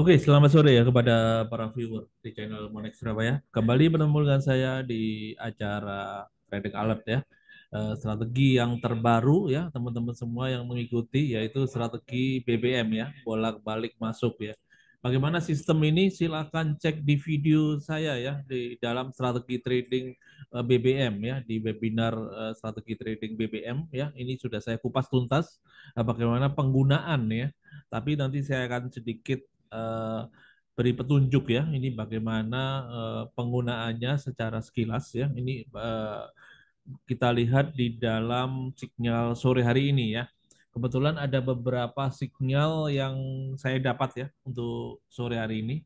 Oke, selamat sore ya kepada para viewer di channel Monex Surabaya. Kembali bertemu dengan saya di acara Trading Alert ya. Eh, strategi yang terbaru ya teman-teman semua yang mengikuti yaitu strategi BBM ya, bolak-balik masuk ya. Bagaimana sistem ini Silahkan cek di video saya ya di dalam strategi trading eh, BBM ya di webinar eh, strategi trading BBM ya. Ini sudah saya kupas tuntas bagaimana penggunaan ya. Tapi nanti saya akan sedikit uh, beri petunjuk ya ini bagaimana uh, penggunaannya secara sekilas ya ini uh, kita lihat di dalam sinyal sore hari ini ya kebetulan ada beberapa sinyal yang saya dapat ya untuk sore hari ini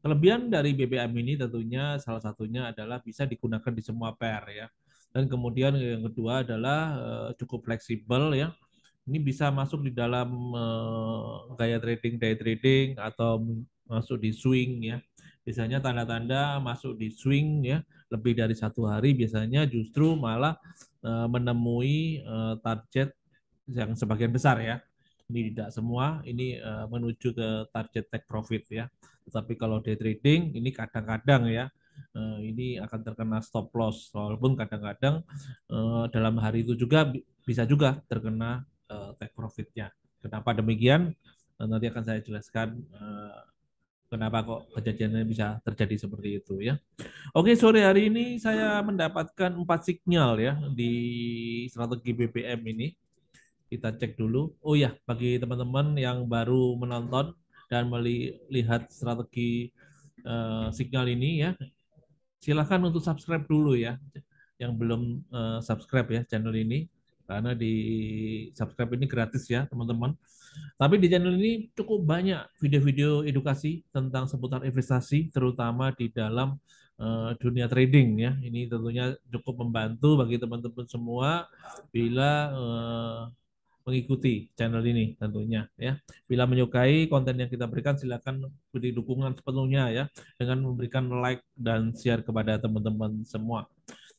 kelebihan dari BBM ini tentunya salah satunya adalah bisa digunakan di semua pair ya dan kemudian yang kedua adalah cukup fleksibel ya ini bisa masuk di dalam uh, gaya trading day trading atau masuk di swing ya. Biasanya tanda-tanda masuk di swing ya lebih dari satu hari biasanya justru malah e, menemui e, target yang sebagian besar ya. Ini tidak semua ini e, menuju ke target take profit ya. Tetapi kalau day trading ini kadang-kadang ya ini akan terkena stop loss walaupun kadang-kadang dalam hari itu juga bisa juga terkena take profitnya. Kenapa demikian? Eh, nanti akan saya jelaskan uh, kenapa kok kejadiannya bisa terjadi seperti itu ya. Oke, sore hari ini saya mendapatkan empat sinyal ya di strategi BBM ini. Kita cek dulu. Oh ya, bagi teman-teman yang baru menonton dan melihat strategi uh, signal ini ya, silahkan untuk subscribe dulu ya. Yang belum uh, subscribe ya channel ini karena di subscribe ini gratis ya, teman-teman. Tapi di channel ini cukup banyak video-video edukasi tentang seputar investasi, terutama di dalam uh, dunia trading ya. Ini tentunya cukup membantu bagi teman-teman semua bila uh, mengikuti channel ini tentunya ya. Bila menyukai konten yang kita berikan silakan beri dukungan sepenuhnya ya dengan memberikan like dan share kepada teman-teman semua.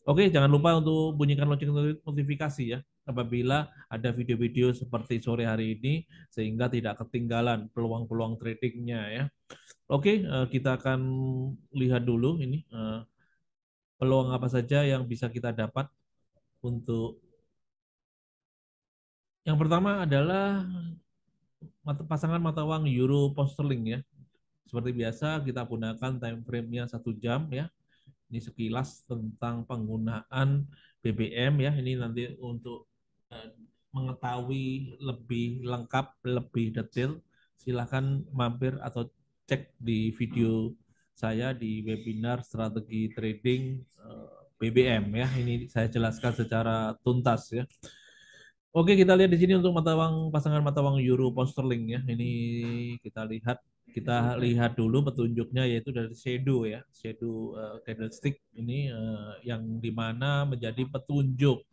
Oke, jangan lupa untuk bunyikan lonceng notifikasi ya apabila ada video-video seperti sore hari ini sehingga tidak ketinggalan peluang-peluang tradingnya ya. Oke, eh, kita akan lihat dulu ini eh, peluang apa saja yang bisa kita dapat untuk yang pertama adalah pasangan mata uang euro posterling ya. Seperti biasa kita gunakan time frame-nya satu jam ya ini sekilas tentang penggunaan BBM ya. Ini nanti untuk eh, mengetahui lebih lengkap, lebih detail, silahkan mampir atau cek di video saya di webinar strategi trading eh, BBM ya. Ini saya jelaskan secara tuntas ya. Oke, kita lihat di sini untuk mata uang pasangan mata uang euro pound ya. Ini kita lihat kita lihat dulu petunjuknya yaitu dari shadow ya shadow uh, eh, candlestick ini uh, yang dimana menjadi petunjuk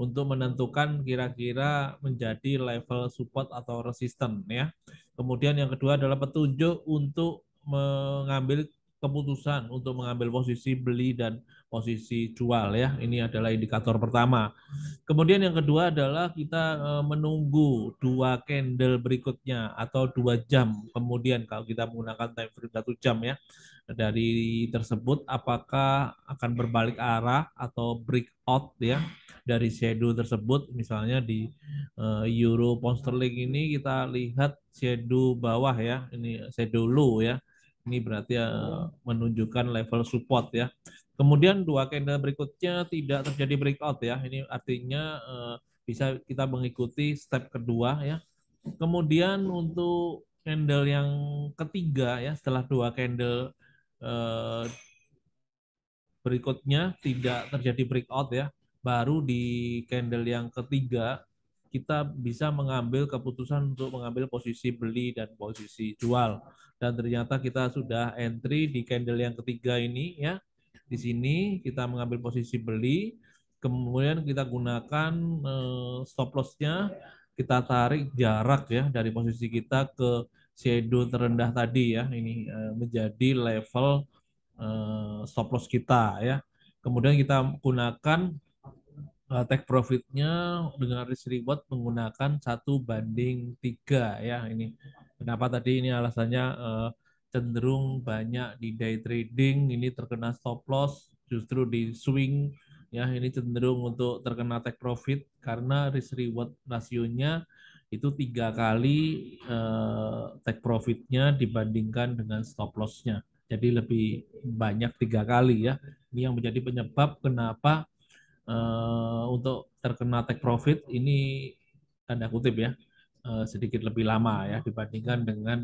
untuk menentukan kira-kira menjadi level support atau resisten ya kemudian yang kedua adalah petunjuk untuk mengambil keputusan untuk mengambil posisi beli dan posisi jual ya ini adalah indikator pertama Kemudian yang kedua adalah kita eh, menunggu dua candle berikutnya atau dua jam kemudian kalau kita menggunakan time frame satu jam ya dari tersebut apakah akan berbalik arah atau breakout ya dari shadow tersebut misalnya di eh, euro pound sterling ini kita lihat shadow bawah ya ini shadow low ya ini berarti uh, menunjukkan level support ya Kemudian dua candle berikutnya tidak terjadi breakout ya. Ini artinya uh, bisa kita mengikuti step kedua ya. Kemudian untuk candle yang ketiga ya setelah dua candle uh, berikutnya tidak terjadi breakout ya. Baru di candle yang ketiga kita bisa mengambil keputusan untuk mengambil posisi beli dan posisi jual. Dan ternyata kita sudah entry di candle yang ketiga ini ya di sini kita mengambil posisi beli, kemudian kita gunakan eh, stop loss-nya, kita tarik jarak ya dari posisi kita ke shadow terendah tadi ya, ini eh, menjadi level eh, stop loss kita ya. Kemudian kita gunakan take profitnya dengan risk reward menggunakan satu banding tiga ya ini. Kenapa tadi ini alasannya uh, cenderung banyak di day trading ini terkena stop loss justru di swing ya ini cenderung untuk terkena take profit karena risk reward rasionya itu tiga kali eh, take profitnya dibandingkan dengan stop lossnya jadi lebih banyak tiga kali ya ini yang menjadi penyebab kenapa eh, untuk terkena take profit ini tanda kutip ya eh, sedikit lebih lama ya dibandingkan dengan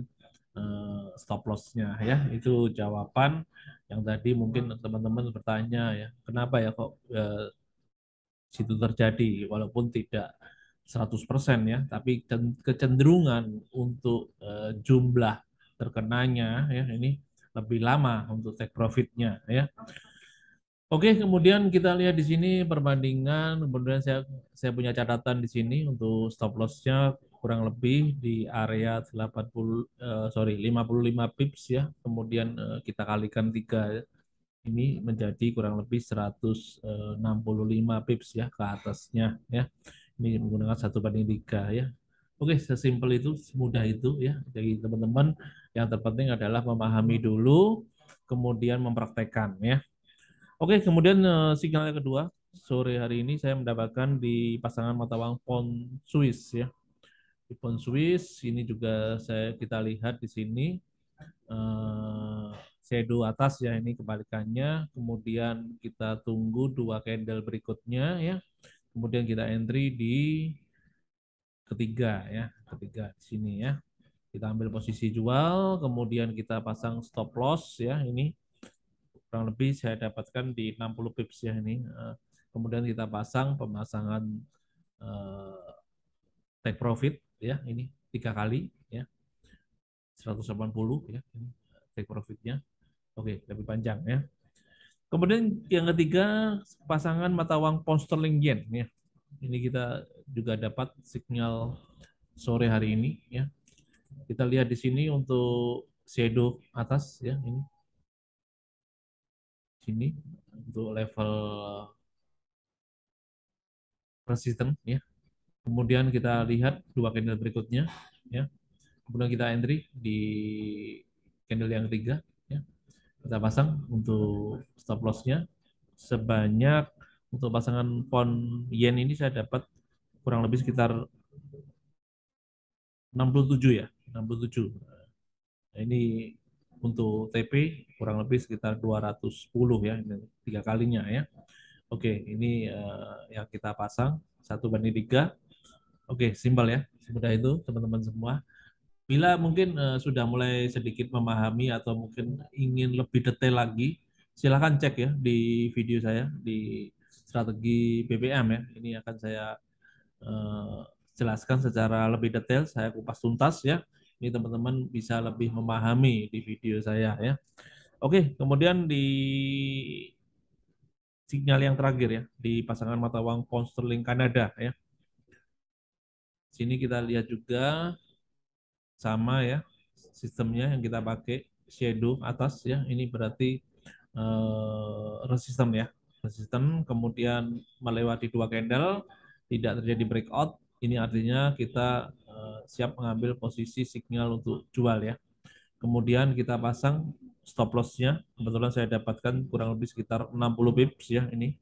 Eh, stop loss-nya ya. Itu jawaban yang tadi mungkin hmm. teman-teman bertanya ya, kenapa ya kok uh, situ terjadi walaupun tidak 100% ya, tapi kecenderungan untuk uh, jumlah terkenanya ya ini lebih lama untuk take profitnya ya. Oke, kemudian kita lihat di sini perbandingan. Kemudian saya saya punya catatan di sini untuk stop loss-nya kurang lebih di area 80 eh, sorry 55 pips ya kemudian eh, kita kalikan tiga ini menjadi kurang lebih 165 eh, pips ya ke atasnya ya ini menggunakan satu banding tiga ya oke sesimpel itu semudah itu ya jadi teman-teman yang terpenting adalah memahami dulu kemudian mempraktekkan ya oke kemudian eh, signal yang kedua sore hari ini saya mendapatkan di pasangan mata uang pound Swiss ya Iphone Swiss. Ini juga saya kita lihat di sini uh, shadow atas ya ini kebalikannya. Kemudian kita tunggu dua candle berikutnya ya. Kemudian kita entry di ketiga ya, ketiga di sini ya. Kita ambil posisi jual, kemudian kita pasang stop loss ya ini kurang lebih saya dapatkan di 60 pips ya ini. Eh, kemudian kita pasang pemasangan eh, take profit ya ini tiga kali ya 180 ya ini eh, take profitnya oke lebih panjang ya kemudian yang ketiga pasangan mata uang pound sterling yen ya ini kita juga dapat signal sore hari ini ya kita lihat di sini untuk shadow atas ya ini sini untuk level resisten ya Kemudian kita lihat dua candle berikutnya, ya. Kemudian kita entry di candle yang ketiga, ya. Kita pasang untuk stop loss-nya sebanyak untuk pasangan pon yen ini saya dapat kurang lebih sekitar 67 ya, 67. Nah, ini untuk TP kurang lebih sekitar 210 ya, tiga kalinya ya. Oke, ini uh, yang kita pasang satu banding tiga Oke, okay, simpel ya. Semudah itu teman-teman semua. Bila mungkin uh, sudah mulai sedikit memahami atau mungkin ingin lebih detail lagi, silahkan cek ya di video saya di strategi BBM ya. Ini akan saya uh, jelaskan secara lebih detail, saya kupas tuntas ya. Ini teman-teman bisa lebih memahami di video saya ya. Oke, kemudian di sinyal yang terakhir ya di pasangan mata uang sterling Kanada ya. Sini kita lihat juga sama ya sistemnya yang kita pakai shadow atas ya. Ini berarti uh, resisten ya. Resisten kemudian melewati dua candle tidak terjadi breakout. Ini artinya kita uh, siap mengambil posisi signal untuk jual ya. Kemudian kita pasang stop lossnya Kebetulan saya dapatkan kurang lebih sekitar 60 pips ya ini.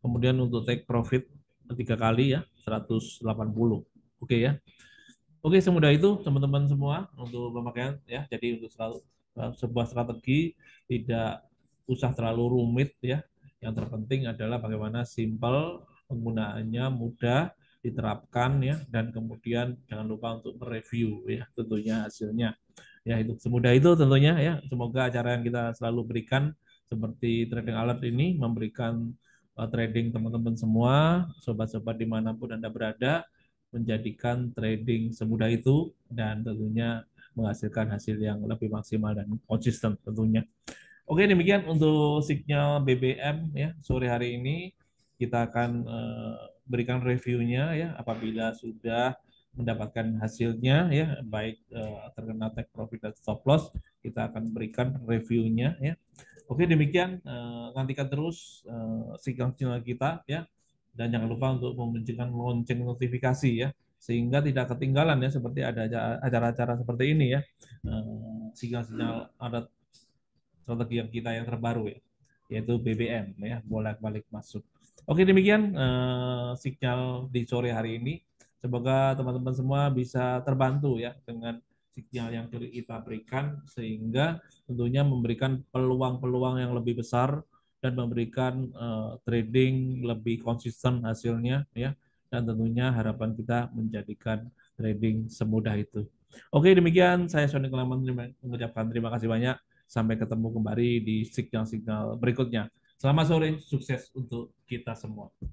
Kemudian untuk take profit tiga kali ya 180. Oke ya. Oke, semudah itu teman-teman semua untuk pemakaian ya. Jadi untuk selalu, eh, sebuah strategi tidak usah terlalu rumit ya. Yang terpenting adalah bagaimana simple, penggunaannya mudah, diterapkan ya dan kemudian jangan lupa untuk mereview ya tentunya hasilnya. Ya itu semudah itu tentunya ya. Semoga acara yang kita selalu berikan seperti trading alert ini memberikan eh, trading teman-teman semua, sobat-sobat dimanapun Anda berada, menjadikan trading semudah itu dan tentunya menghasilkan hasil yang lebih maksimal dan konsisten tentunya. Oke, demikian untuk signal BBM ya sore hari ini kita akan eh, berikan reviewnya ya apabila sudah mendapatkan hasilnya ya baik eh, terkena take profit dan stop loss kita akan berikan reviewnya ya. Oke, demikian eh, nantikan terus signal-signal kita ya dan jangan lupa untuk membencikan lonceng notifikasi ya sehingga tidak ketinggalan ya seperti ada acara-acara seperti ini ya eh, sinyal-sinyal ada strategi yang kita yang terbaru ya yaitu BBM ya bolak-balik masuk. Oke demikian uh, sinyal di sore hari ini. Semoga teman-teman semua bisa terbantu ya dengan sinyal yang kita berikan sehingga tentunya memberikan peluang-peluang yang lebih besar dan memberikan uh, trading lebih konsisten hasilnya ya dan tentunya harapan kita menjadikan trading semudah itu. Oke demikian saya Sony Kelaman mengucapkan terima kasih banyak sampai ketemu kembali di signal-signal berikutnya. Selamat sore, sukses untuk kita semua.